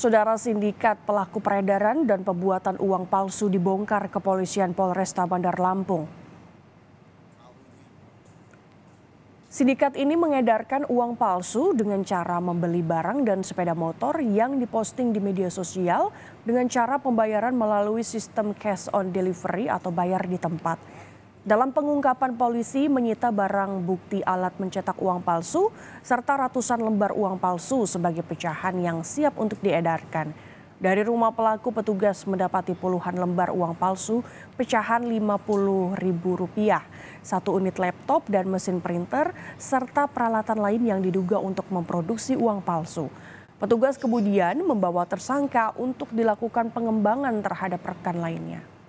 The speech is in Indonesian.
Saudara sindikat pelaku peredaran dan pembuatan uang palsu dibongkar kepolisian Polresta Bandar Lampung. Sindikat ini mengedarkan uang palsu dengan cara membeli barang dan sepeda motor yang diposting di media sosial dengan cara pembayaran melalui sistem cash on delivery atau bayar di tempat. Dalam pengungkapan polisi menyita barang bukti alat mencetak uang palsu serta ratusan lembar uang palsu sebagai pecahan yang siap untuk diedarkan. Dari rumah pelaku petugas mendapati puluhan lembar uang palsu pecahan Rp50.000, satu unit laptop dan mesin printer serta peralatan lain yang diduga untuk memproduksi uang palsu. Petugas kemudian membawa tersangka untuk dilakukan pengembangan terhadap rekan lainnya.